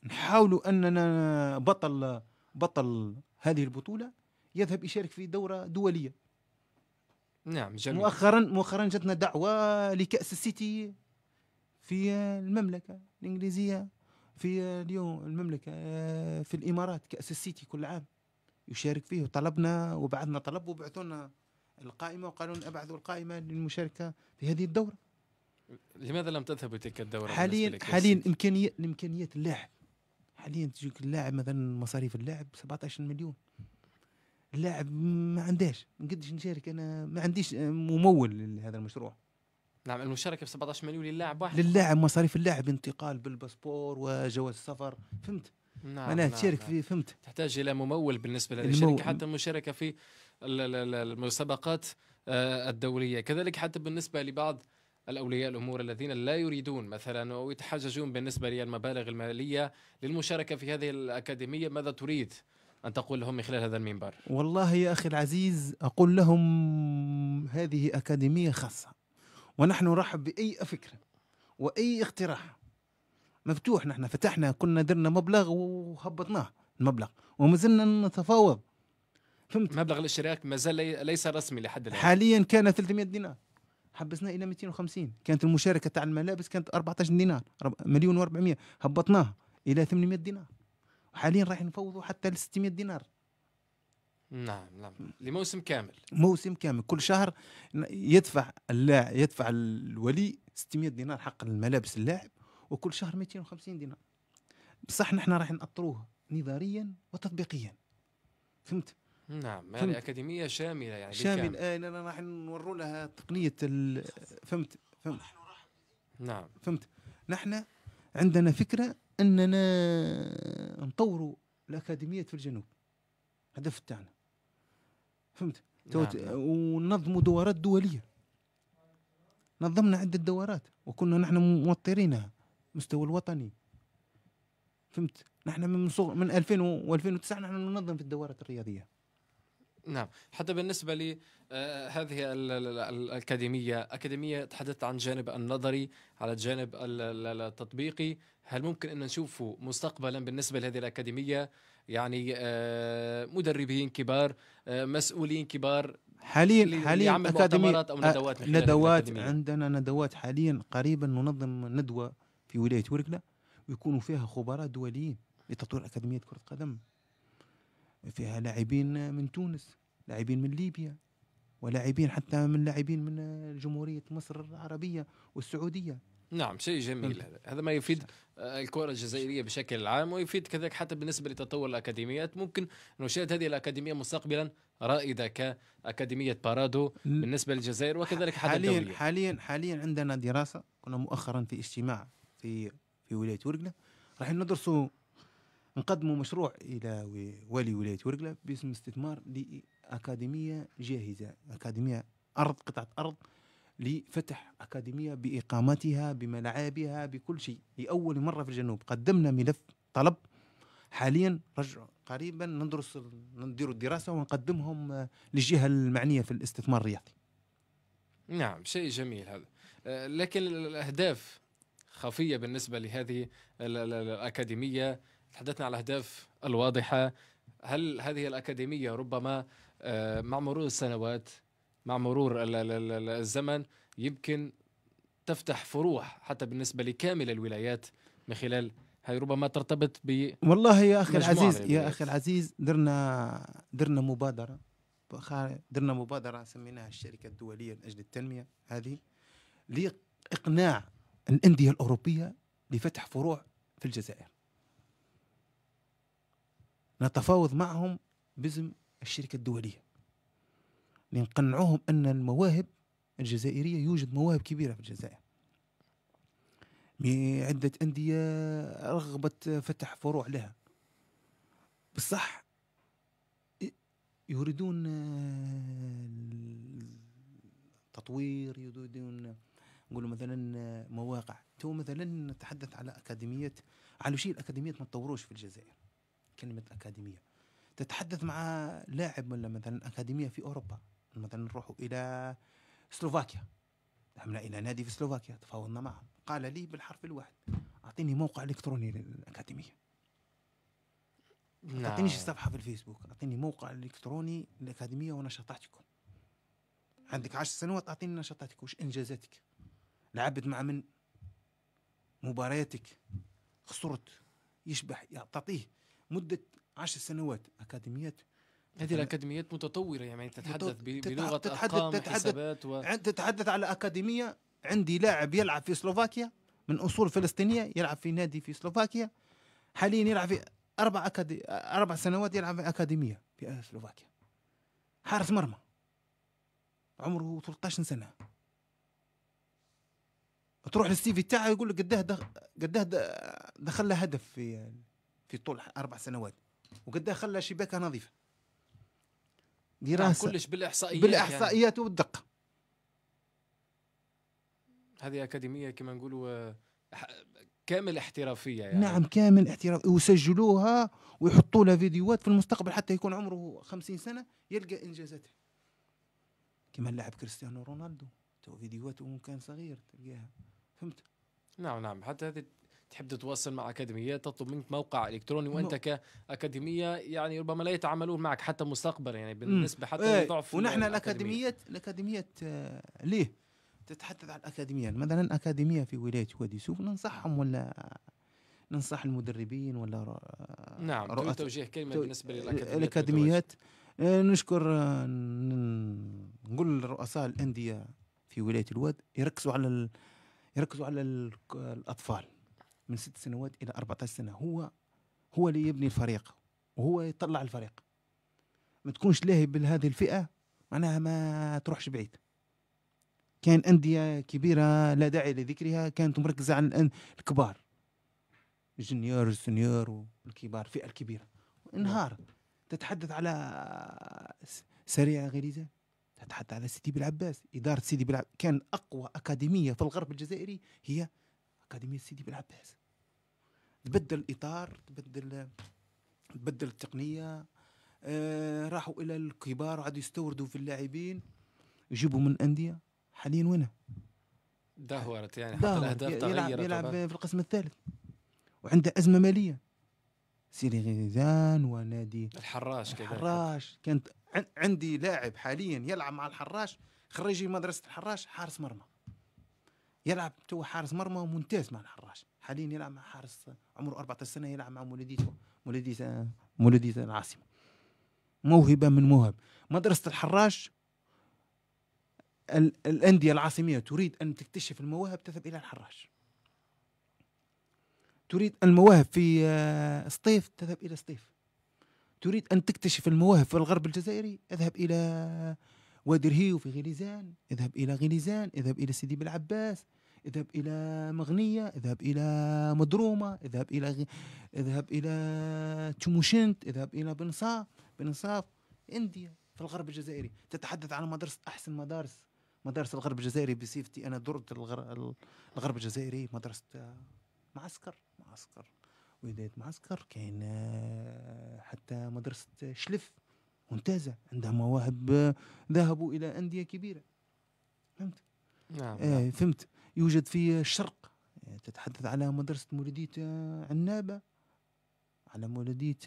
نحاولوا أننا بطل بطل هذه البطولة يذهب يشارك في دوره دوليه نعم جميل. مؤخرا مؤخرا جاتنا دعوه لكاس السيتي في المملكه الانجليزيه في اليوم المملكه في الامارات كاس السيتي كل عام يشارك فيه وطلبنا وبعثنا طلب وبعثونا القائمه وقالوا لنا ابعثوا القائمه للمشاركه في هذه الدوره لماذا لم تذهب تلك الدوره حاليا حاليا امكانيات امكانيات اللاعب حاليا تجيك اللاعب مثلا مصاريف اللاعب 17 مليون اللاعب ما عندهاش ما نقدش نشارك انا ما عنديش آه، ممول لهذا المشروع نعم المشاركه ب 17 مليون للاعب واحد للاعب مصاريف اللاعب انتقال بالباسبور وجواز السفر فهمت نعم معناها نعم تشارك نعم. في فهمت تحتاج الى ممول بالنسبه للشركه المو... حتى المشاركه في المسابقات آه، الدوليه كذلك حتى بالنسبه لبعض الاولياء الامور الذين لا يريدون مثلا ويتحججون بالنسبه للمبالغ الماليه للمشاركه في هذه الاكاديميه ماذا تريد أن تقول لهم من خلال هذا المنبر والله يا أخي العزيز أقول لهم هذه أكاديمية خاصة ونحن نرحب بأي فكرة وأي اقتراح مفتوح نحن فتحنا كنا درنا مبلغ وهبطناه المبلغ وما زلنا نتفاوض فهمت مبلغ الاشتراك ما زال ليس رسمي لحد الان حاليا كان 300 دينار حبسناه الى 250 كانت المشاركه تاع الملابس كانت 14 دينار مليون و400 هبطناها الى 800 دينار حاليا راح نفوضوا حتى ل 600 دينار نعم نعم لموسم كامل موسم كامل كل شهر يدفع اللاعب يدفع الولي 600 دينار حق الملابس اللاعب وكل شهر 250 دينار بصح نحن راح نأطروه نظاريا وتطبيقيا فهمت نعم يعني فهمت. اكاديميه شامله يعني شامل آه لان راح نوروا لها تقنيه فهمت فهمت نعم فهمت نحن عندنا فكره اننا نطوروا الاكاديميات في الجنوب هدف تاعنا فهمت نعم،, نعم. وننظموا دورات دوليه نظمنا عده دورات وكنا نحن موطرينها مستوى الوطني فهمت نحن من صغر من 2000 و 2009 نحن ننظم في الدورات الرياضيه نعم حتى بالنسبة لي آه، هذه الأكاديمية أكاديمية تحدثت عن جانب النظري على الجانب التطبيقي هل ممكن أن نشوف مستقبلا بالنسبة لهذه الأكاديمية يعني آه، مدربين كبار آه، مسؤولين كبار حاليا حاليا مؤتمرات أو ندوات ندوات عندنا ندوات حاليا قريبا ننظم ندوة في ولاية وركلا ويكونوا فيها خبراء دوليين لتطوير أكاديمية كرة قدم فيها لاعبين من تونس لاعبين من ليبيا ولاعبين حتى من لاعبين من جمهورية مصر العربية والسعودية نعم شيء جميل هذا هذا ما يفيد الكره الجزائريه بشكل عام ويفيد كذلك حتى بالنسبه لتطور الاكاديميات ممكن نشاهد هذه الاكاديميه مستقبلا رائده كاكاديميه بارادو بالنسبه للجزائر وكذلك حتى حاليا الدولية. حاليا حاليا عندنا دراسه كنا مؤخرا في اجتماع في في ولايه ورقله راح ندرسوا نقدموا مشروع الى والي ولايه ورقله باسم استثمار لاكاديميه جاهزه اكاديميه ارض قطعه ارض لفتح اكاديميه باقامتها بملاعبها بكل شيء لاول مره في الجنوب قدمنا ملف طلب حاليا رجع قريبا ندرس نديروا الدراسه ونقدمهم آه، للجهه المعنيه في الاستثمار الرياضي نعم شيء جميل هذا آه، لكن الاهداف خفيه بالنسبه لهذه الاكاديميه تحدثنا على الأهداف الواضحة هل هذه الأكاديمية ربما آه، مع مرور السنوات مع مرور الزمن يمكن تفتح فروح حتى بالنسبة لكامل الولايات من خلال هي ربما ترتبط ب والله يا اخي العزيز يا اخي العزيز درنا درنا مبادره درنا مبادره سميناها الشركه الدوليه لاجل التنميه هذه لاقناع الانديه الاوروبيه لفتح فروع في الجزائر نتفاوض معهم باسم الشركة الدولية لنقنعوهم أن المواهب الجزائرية يوجد مواهب كبيرة في الجزائر عدة أندية رغبت فتح فروع لها بالصح يريدون التطوير يريدون نقول مثلا مواقع تو مثلا نتحدث على أكاديمية على شيء الأكاديميات ما تطوروش في الجزائر كلمه اكاديميه تتحدث مع لاعب ولا مثلا اكاديميه في اوروبا مثلا نروحوا الى سلوفاكيا ذهبنا الى نادي في سلوفاكيا تفاوضنا معه قال لي بالحرف الواحد اعطيني موقع الكتروني للاكاديميه ما نعم. تعطينيش صفحه في الفيسبوك اعطيني موقع الكتروني للاكاديميه ونشاطاتكم عندك عشر سنوات اعطيني نشاطاتك وش انجازاتك لعبت مع من مبارياتك خسرت يشبح تعطيه مده عشر سنوات اكاديميات هذه الاكاديميات متطوره يعني تتحدث بلغه تتحدث ارقام تتحدث و... تتحدث على اكاديميه عندي لاعب يلعب في سلوفاكيا من اصول فلسطينيه يلعب في نادي في سلوفاكيا حاليا يلعب في اربع أكادي... اربع سنوات يلعب في اكاديميه في سلوفاكيا حارس مرمى عمره 13 سنه تروح للسي في تاعه يقول لك قداه قداه دخل له هدف في في طول اربع سنوات وقد خلى شباكه نظيفه دراسه نعم، كلش بالاحصائيات بالاحصائيات يعني. والدقه هذه اكاديميه كما نقولوا كامل احترافيه يعني. نعم كامل احتراف ويسجلوها ويحطوا لها فيديوهات في المستقبل حتى يكون عمره 50 سنه يلقى انجازاته كما اللاعب كريستيانو رونالدو تو فيديوهاته كان صغير تلقاها فهمت نعم نعم حتى هذه تحب تتواصل مع اكاديميات تطلب منك موقع الكتروني وانت كاكاديميه يعني ربما لا يتعاملون معك حتى مستقبلا يعني بالنسبه حتى إيه. لضعف ونحن الاكاديميات الاكاديميات آه، ليه تتحدث عن الاكاديميات مثلا اكاديميه في ولايه وادي سوف ننصحهم ولا ننصح المدربين ولا آه، نعم رؤى توجيه كلمه تو... بالنسبه للاكاديميات آه، الاكاديميات نشكر نقول لرؤساء الانديه في ولايه الواد يركزوا على ال... يركزوا على ال... الاطفال من ست سنوات الى 14 سنه هو هو اللي يبني الفريق وهو يطلع الفريق ما تكونش لاهي بهذه الفئه معناها ما تروحش بعيد كان أندية كبيرة لا داعي لذكرها كانت مركزة على الكبار جونيور سنيور والكبار فئة الكبيرة انهار تتحدث على سريع غريزة تتحدث على سيدي بالعباس إدارة سيدي بالعباس كان أقوى أكاديمية في الغرب الجزائري هي أكاديمية سيدي بالعباس تبدل الاطار تبدل تبدل التقنيه آه راحوا الى الكبار عاد يستوردوا في اللاعبين يجيبوا من الانديه حاليا وين دهورت يعني حتى الاهداف تغيرت يلعب, يلعب في القسم الثالث وعنده ازمه ماليه سيري غيزان ونادي الحراش الحراش كانت عندي لاعب حاليا يلعب مع الحراش خريجي مدرسه الحراش حارس مرمى يلعب تو حارس مرمى ممتاز مع الحراش 16 حاليا يلعب مع حارس عمره 14 سنه يلعب مع مولودية مولودية مولودية العاصمه موهبه من موهب مدرسه الحراج الانديه العاصميه تريد ان تكتشف المواهب تذهب الى الحراج تريد المواهب في آه، سطيف تذهب الى سطيف تريد ان تكتشف المواهب في الغرب الجزائري اذهب الى وادي رهيو في غليزان اذهب الى غليزان اذهب الى سيدي بلعباس اذهب إلى مغنية اذهب إلى مدرومة اذهب إلى اذهب إلى تموشنت اذهب إلى بنصاف بنصاف انديا في الغرب الجزائري تتحدث عن مدرسة أحسن مدارس مدارس الغرب الجزائري بصفتي أنا درت الغرب الجزائري مدرسة معسكر معسكر ولاية معسكر كاين حتى مدرسة شلف ممتازة عندها مواهب ذهبوا إلى أندية كبيرة فهمت؟ نعم, آه نعم. فهمت يوجد في الشرق يعني تتحدث على مدرسة مولودية عنابة على مولودية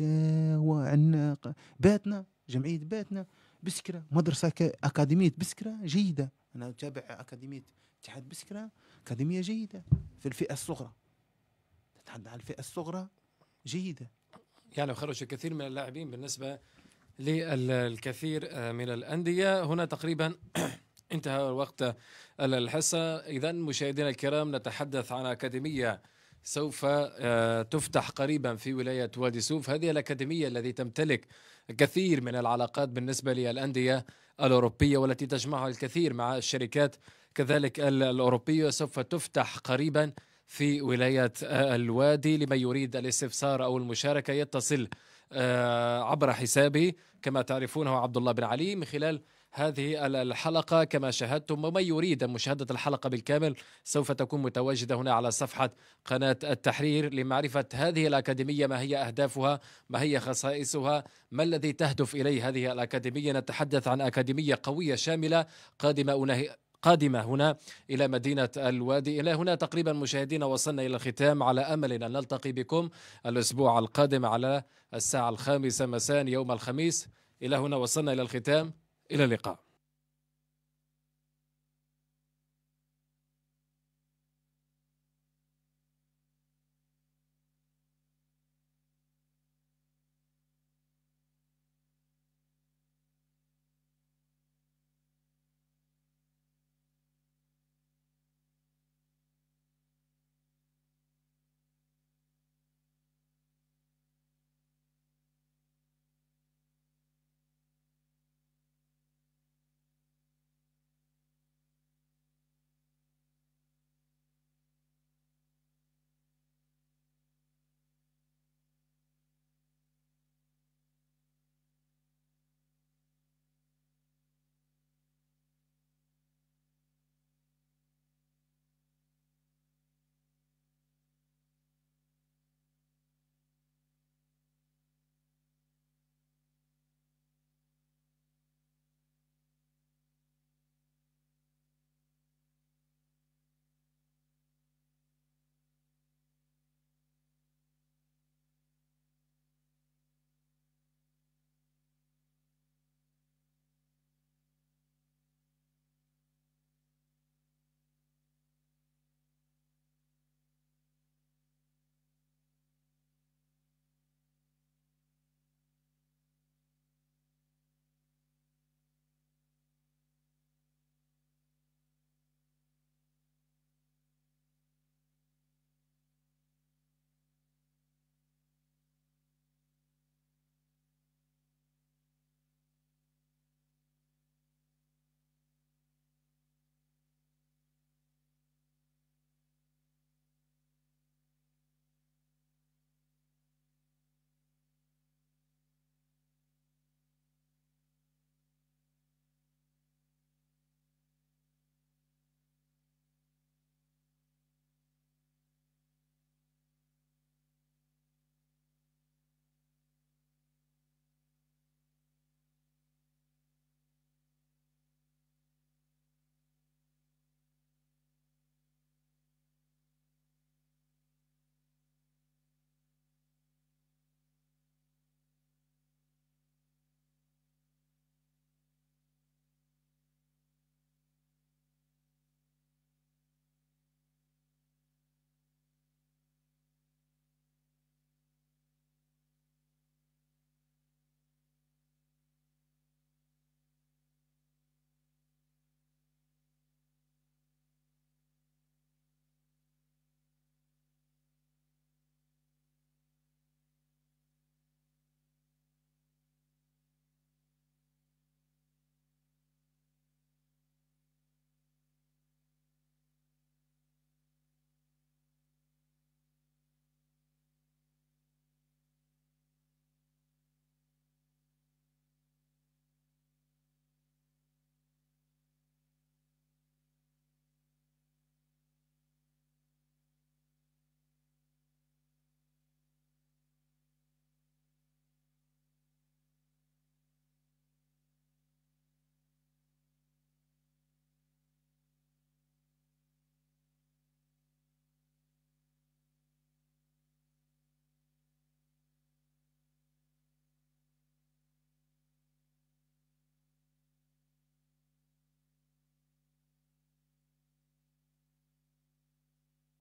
وعناق باتنا جمعية باتنا بسكرة مدرسة أكاديمية بسكرة جيدة أنا أتابع أكاديمية اتحاد بسكرة أكاديمية جيدة في الفئة الصغرى تتحدث عن الفئة الصغرى جيدة يعني خرج الكثير من اللاعبين بالنسبة للكثير آه، من الأندية هنا تقريبا انتهى وقت الحصة إذا مشاهدينا الكرام نتحدث عن أكاديمية سوف آه، تفتح قريبا في ولاية وادي سوف هذه الأكاديمية التي تمتلك كثير من العلاقات بالنسبة للأندية الأوروبية والتي تجمعها الكثير مع الشركات كذلك الأوروبية سوف تفتح قريبا في ولاية آه، الوادي لمن يريد الاستفسار أو المشاركة يتصل آه، عبر حسابي كما تعرفونه عبد الله بن علي من خلال هذه الحلقة كما شاهدتم ومن يريد مشاهدة الحلقة بالكامل سوف تكون متواجدة هنا على صفحة قناة التحرير لمعرفة هذه الأكاديمية ما هي أهدافها ما هي خصائصها ما الذي تهدف إليه هذه الأكاديمية نتحدث عن أكاديمية قوية شاملة قادمة قادمة هنا إلى مدينة الوادي إلى هنا تقريبا مشاهدينا وصلنا إلى الختام على أمل أن نلتقي بكم الأسبوع القادم على الساعة الخامسة مساء يوم الخميس إلى هنا وصلنا إلى الختام الى اللقاء